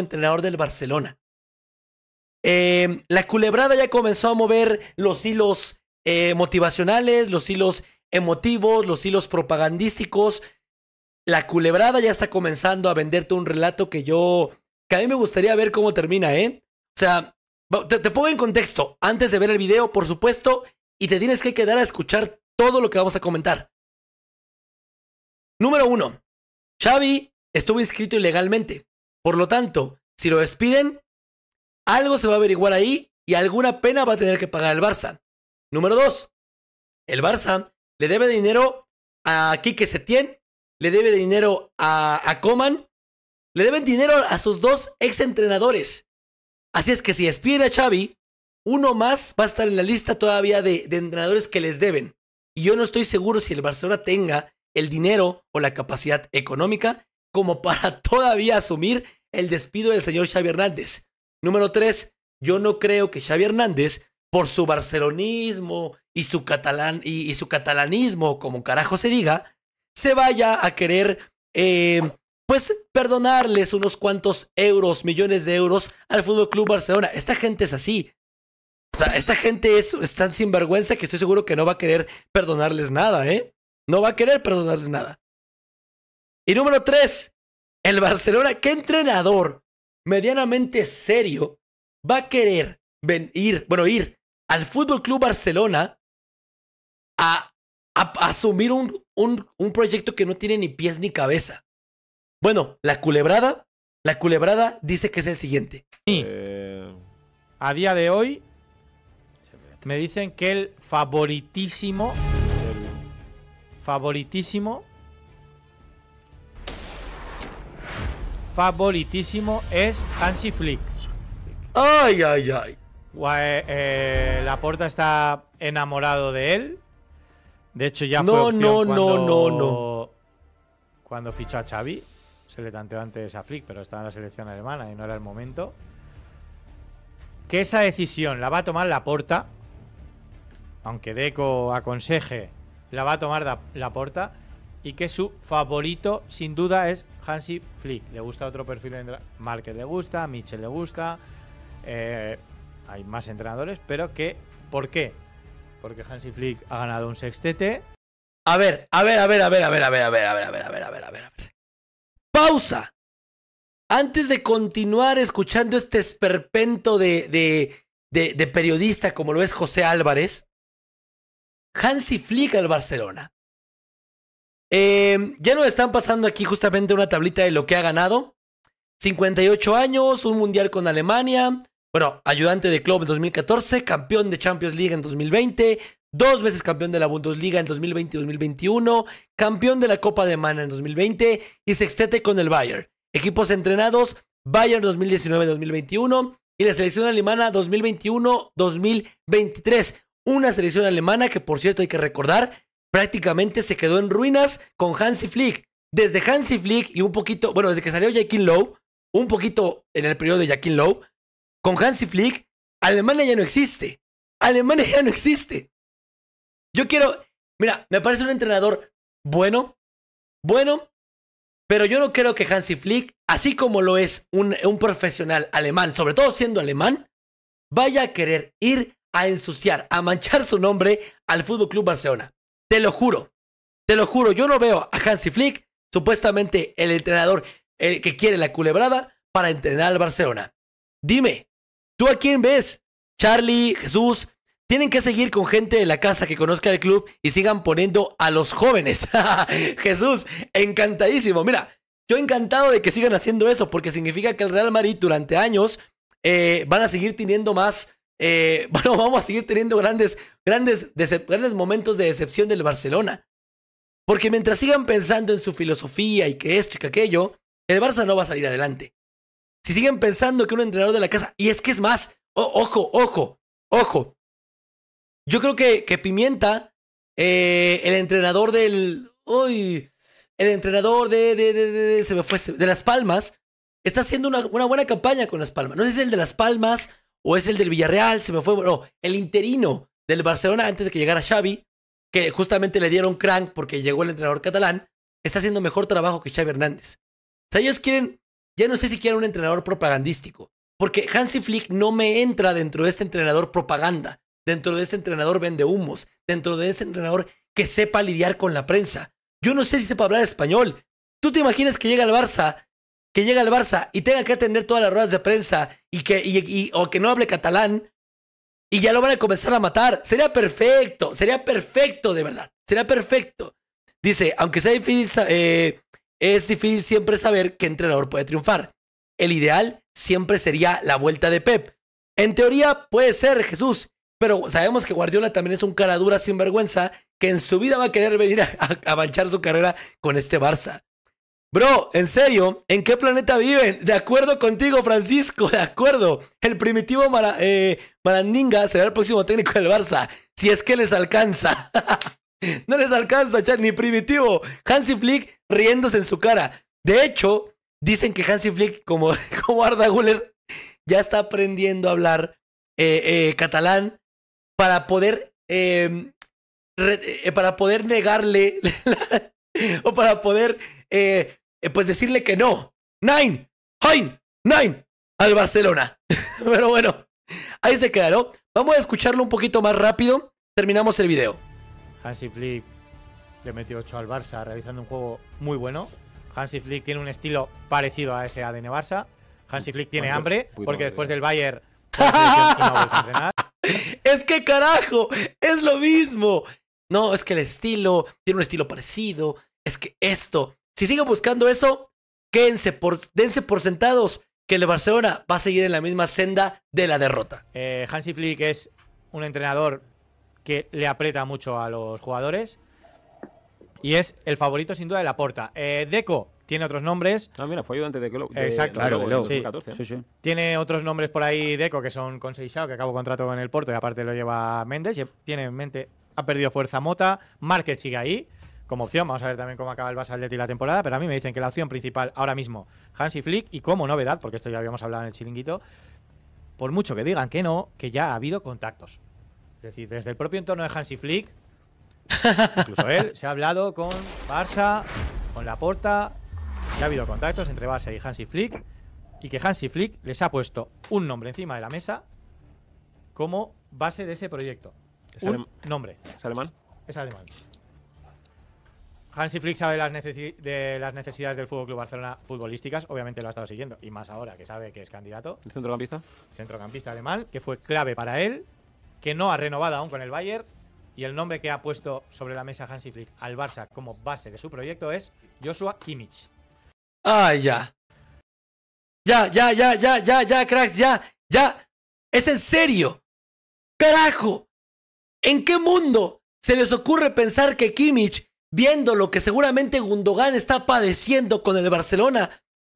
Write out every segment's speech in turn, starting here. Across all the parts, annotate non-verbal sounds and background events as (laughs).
entrenador del Barcelona. Em, la culebrada ya comenzó a mover los hilos eh, motivacionales, los hilos emotivos, los hilos propagandísticos. La culebrada ya está comenzando a venderte un relato que yo, que a mí me gustaría ver cómo termina, ¿eh? O sea, te, pongo en contexto antes de ver el video, por supuesto, y te tienes que quedar a escuchar todo lo que vamos a comentar. Número uno, Xavi estuvo inscrito ilegalmente. Por lo tanto, si lo despiden, algo se va a averiguar ahí y alguna pena va a tener que pagar el Barça. Número dos, El Barça le debe dinero a Quique Setién, le debe dinero a, Coman, le deben dinero a sus dos ex-entrenadores. Así es que si despiden a Xavi, uno más va a estar en la lista todavía de, de, entrenadores que les deben. Y yo no estoy seguro si el Barcelona tenga el dinero o la capacidad económica como para (laughs) todavía asumir el despido del señor Xavi Hernández. Número tres, yo no creo que Xavi Hernández, por su barcelonismo y su, y, su catalanismo, como carajo se diga, se vaya a querer, eh, pues, perdonarles unos cuantos euros, millones de euros al Fútbol Club Barcelona. Esta gente es así. O sea, esta gente es, tan sinvergüenza que estoy seguro que no va a querer perdonarles nada, ¿eh? No va a querer perdonarles nada. Y número tres, el Barcelona, ¿qué entrenador medianamente serio va a querer venir, bueno, ir al Fútbol Club Barcelona a, asumir un, proyecto que no tiene ni pies ni cabeza? Bueno, la culebrada, la culebrada dice que es el siguiente. Eh. A día de hoy me dicen que el favoritísimo favoritísimo favoritísimo es Hansi Flick. Ay, ay, ay. Eh, eh, la porta está enamorado de él. De hecho, ya fue no, cuando, no, no, no. Cuando fichó a Xavi, se le tanteó antes a Flick, pero estaba en la selección alemana y no era el momento. Que esa decisión la va a tomar la porta, aunque Deco aconseje, la va a tomar la porta y que su favorito sin duda es Hansi Flick, le gusta otro perfil, Márquez le gusta, Michel le gusta, hay más entrenadores, pero que, ¿por qué? Porque Hansi Flick ha ganado un sextete. A ver, a ver, a ver, a ver, a ver, a ver, a ver, a ver, a ver, a ver, a ver, a ver, a ver. Pausa. Antes de continuar escuchando este esperpento de, de periodista como lo es José Álvarez, Hansi Flick al Barcelona. Em, ya nos están pasando aquí justamente una tablita de lo que ha ganado. 58 años, un mundial con Alemania. Bueno, ayudante de club en 2014, campeón de Champions League en 2020, dos veces campeón de la Bundesliga en 2020 2021, campeón de la Copa de Mana en 2020 y sextete con el Bayern. Equipos entrenados, Bayern 2019-2021 y la selección alemana 2021-2023. Una selección alemana que, por cierto, hay que recordar, prácticamente se quedó en ruinas con Hansi Flick. Desde Hansi Flick y un poquito, bueno, desde que salió Jaquín Lowe, un poquito en el periodo de Jaquín Lowe, con Hansi Flick, Alemania ya no existe. Alemania ya no existe. Yo quiero, mira, me parece un entrenador bueno, bueno, pero yo no creo que Hansi Flick, así como lo es un, un profesional alemán, sobre todo siendo alemán, vaya a querer ir a ensuciar, a manchar su nombre al Fútbol Club Barcelona. Te lo juro. Te lo juro. Yo no veo a Hansi Flick, supuestamente el entrenador el que quiere la culebrada, para entrenar al Barcelona. Dime, ¿tú a quién ves? Charlie, Jesús, tienen que seguir con gente de la casa que conozca el club y sigan poniendo a los jóvenes. (laughs) Jesús, encantadísimo. Mira, yo encantado de que sigan haciendo eso porque significa que el Real Madrid durante años eh, van a seguir teniendo más eh, (laughs) bueno, vamos a seguir teniendo grandes, grandes, grandes momentos de decepción del Barcelona. Porque mientras sigan pensando en su filosofía y que esto y que aquello, el Barça no va a salir adelante. Si siguen pensando que un entrenador de la casa, y es que es más, ojo, ojo, ojo. Yo creo que, que Pimienta, eh, el entrenador del. Uy, el entrenador de, de, Se me fue. De Las Palmas. Está haciendo una, una buena campaña con Las Palmas. No es el de Las Palmas o es el del Villarreal, se me fue, bueno, el interino del Barcelona antes de que llegara Xavi, que justamente le dieron crank porque llegó el entrenador catalán, está haciendo mejor trabajo que Xavi Hernández. O sea, ellos quieren, ya no sé si quieren un entrenador propagandístico, porque Hansi Flick no me entra dentro de este entrenador propaganda, dentro de este entrenador vende humos, dentro de este entrenador que sepa lidiar con la prensa. Yo no sé si sepa hablar español. ¿Tú te imaginas que llega al Barça que llega al Barça y tenga que atender todas las ruedas de prensa y que, o que no hable catalán y ya lo van a comenzar a matar. Sería perfecto, sería perfecto de verdad, sería perfecto. Dice, aunque sea difícil, eh, es difícil siempre saber qué entrenador puede triunfar. El ideal siempre sería la vuelta de Pep. En teoría puede ser Jesús, pero sabemos que Guardiola también es un cara dura sin vergüenza que en su vida va a querer venir a, a, a manchar su carrera con este Barça. Bro, en serio, ¿en qué planeta viven? De acuerdo contigo, Francisco, de acuerdo. El primitivo eh, Marandinga será el próximo técnico del Barça, si es que les alcanza. (laughs) no les alcanza, chat, ni primitivo. Hansi Flick riéndose en su cara. De hecho, dicen que Hansi Flick, como, (laughs) Arda Guller, ya está aprendiendo a hablar eh, eh, catalán para poder, em, para poder negarle (laughs) o para poder eh, pues decirle que no. Nine, Hein, Nine, al Barcelona. (laughs) Pero bueno, ahí se quedó Vamos a escucharlo un poquito más rápido. Terminamos el video. Hansi Flick le metió 8 al Barça, realizando un juego muy bueno. Hansi Flick tiene un estilo parecido a ese ADN Barça. Hansi Flick tiene hambre, porque después del Bayern. Pues, (laughs) es que carajo, es lo mismo. No, es que el estilo tiene un estilo parecido. Es que esto, si siguen buscando eso, quédense por, dense por sentados que el Barcelona va a seguir en la misma senda de la derrota. Eh, Hansi Flick es un entrenador que le aprieta mucho a los jugadores y es el favorito sin duda de la porta. Eh, Deco tiene otros nombres. También ah, mira, fue ayudante de Klopp. Exacto, claro, de Tiene otros nombres por ahí Deco que son con Seixao, que acabó contrato con el Porto y aparte lo lleva Méndez. Tiene en mente, ha perdido fuerza Mota, Márquez sigue ahí como opción. Vamos a ver también cómo acaba el Barça Atleti la temporada, pero a mí me dicen que la opción principal ahora mismo, Hansi Flick, y como novedad, porque esto ya habíamos hablado en el chiringuito, por mucho que digan que no, que ya ha habido contactos. Es decir, desde el propio entorno de Hansi Flick, incluso él, se ha hablado con Barça, con Laporta, ya ha habido contactos entre Barça y Hansi Flick, y que Hansi Flick les ha puesto un nombre encima de la mesa como base de ese proyecto. Es un nombre. ¿Es alemán? Es alemán. Hansi Flick sabe las de las necesidades del Fútbol Club Barcelona futbolísticas, obviamente lo ha estado siguiendo, y más ahora que sabe que es candidato. ¿El centrocampista? Centrocampista alemán, que fue clave para él, que no ha renovado aún con el Bayern, y el nombre que ha puesto sobre la mesa Hansi Flick al Barça como base de su proyecto es Joshua Kimmich. ¡Ah, ya! Ya, ya, ya, ya, ya, ya, cracks, ya, ya. Es en serio. Carajo. ¿En qué mundo se les ocurre pensar que Kimmich viendo lo que seguramente Gundogan está padeciendo con el Barcelona,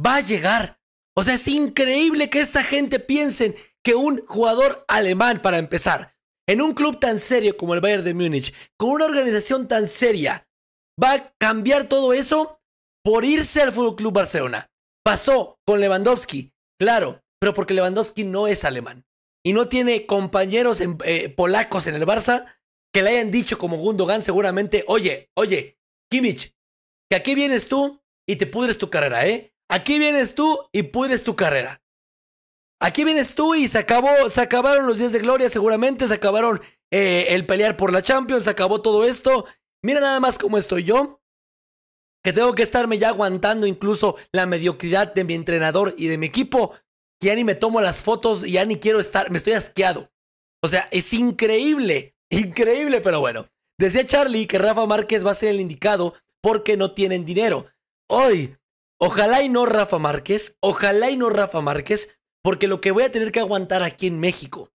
va a llegar. O sea, es increíble que esta gente piensen que un jugador alemán, para empezar, en un club tan serio como el Bayern de Múnich, con una organización tan seria, va a cambiar todo eso por irse al FC Barcelona. Pasó con Lewandowski, claro, pero porque Lewandowski no es alemán y no tiene compañeros eh, polacos en el Barça, que le hayan dicho como Gundogan seguramente, oye, oye, Kimmich, que aquí vienes tú y te pudres tu carrera, ¿eh? Aquí vienes tú y pudres tu carrera. Aquí vienes tú y se acabó, se acabaron los días de gloria seguramente, se acabaron eh, el pelear por la Champions, se acabó todo esto. Mira nada más cómo estoy yo, que tengo que estarme ya aguantando incluso la mediocridad de mi entrenador y de mi equipo, que ya ni me tomo las fotos y ya ni quiero estar, me estoy asqueado. O sea, es increíble Increíble, pero bueno. Decía Charlie que Rafa Márquez va a ser el indicado porque no tienen dinero. Hoy, ojalá y no Rafa Márquez, ojalá y no Rafa Márquez, porque lo que voy a tener que aguantar aquí en México,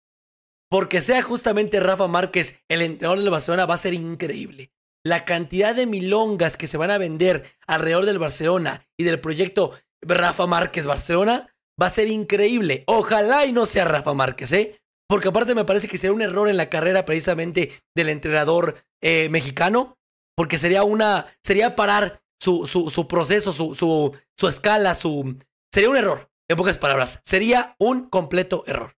porque sea justamente Rafa Márquez el entrenador del Barcelona, va a ser increíble. La cantidad de milongas que se van a vender alrededor del Barcelona y del proyecto Rafa Márquez Barcelona va a ser increíble. Ojalá y no sea Rafa Márquez, ¿eh? Porque aparte me parece que sería un error en la carrera precisamente del entrenador eh, mexicano, porque sería una, sería parar su, su, su proceso, su, su, su escala, su... Sería un error, en pocas palabras, sería un completo error.